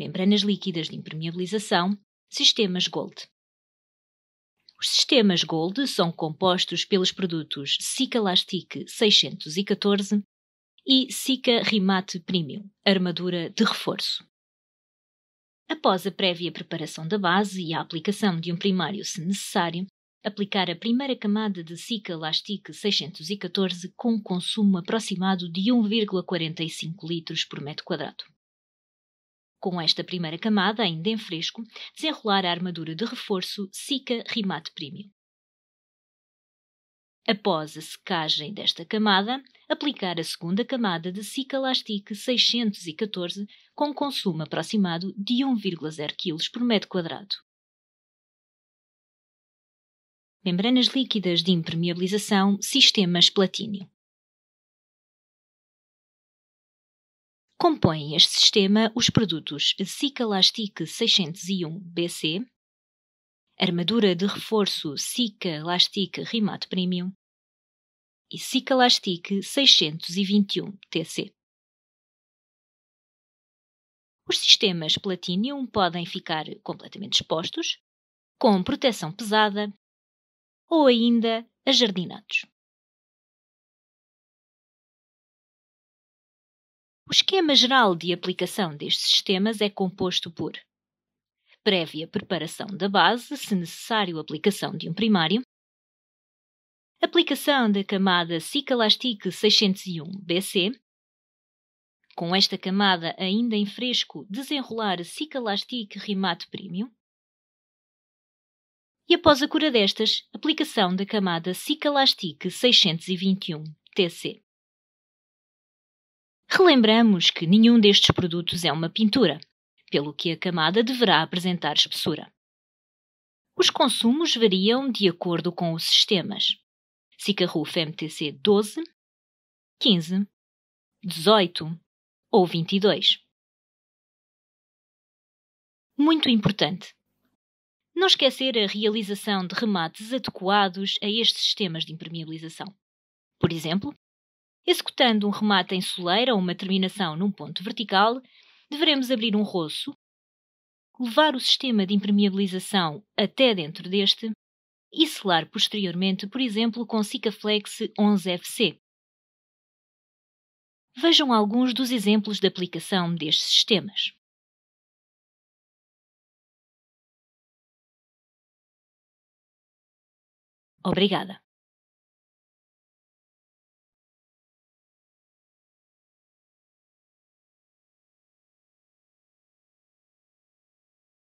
membranas líquidas de impermeabilização, sistemas Gold. Os sistemas Gold são compostos pelos produtos Sica Elastic 614 e Sika Rimate Premium, armadura de reforço. Após a prévia preparação da base e a aplicação de um primário se necessário, aplicar a primeira camada de Sika Lastic 614 com consumo aproximado de 1,45 litros por metro quadrado. Com esta primeira camada, ainda em fresco, desenrolar a armadura de reforço Sica Rimate Premium. Após a secagem desta camada, aplicar a segunda camada de Sica Lastic 614 com consumo aproximado de 1,0 kg por metro quadrado. Membranas líquidas de impermeabilização, sistemas platínio. Compõem este sistema os produtos Lastic 601 BC, armadura de reforço Lastic Rimat Premium e Lastic 621 TC. Os sistemas Platinum podem ficar completamente expostos, com proteção pesada ou ainda ajardinados. O esquema geral de aplicação destes sistemas é composto por prévia preparação da base, se necessário, aplicação de um primário, aplicação da camada Cicalastic 601 BC, com esta camada ainda em fresco, desenrolar Cicalastic Rimato Premium, e após a cura destas, aplicação da camada Cicalastic 621 TC. Relembramos que nenhum destes produtos é uma pintura, pelo que a camada deverá apresentar espessura. Os consumos variam de acordo com os sistemas. Sicarruf MTC 12, 15, 18 ou 22. Muito importante. Não esquecer a realização de remates adequados a estes sistemas de impermeabilização. Por exemplo, Executando um remate em soleira ou uma terminação num ponto vertical, deveremos abrir um roço, levar o sistema de impermeabilização até dentro deste e selar posteriormente, por exemplo, com Sikaflex 11FC. Vejam alguns dos exemplos de aplicação destes sistemas. Obrigada.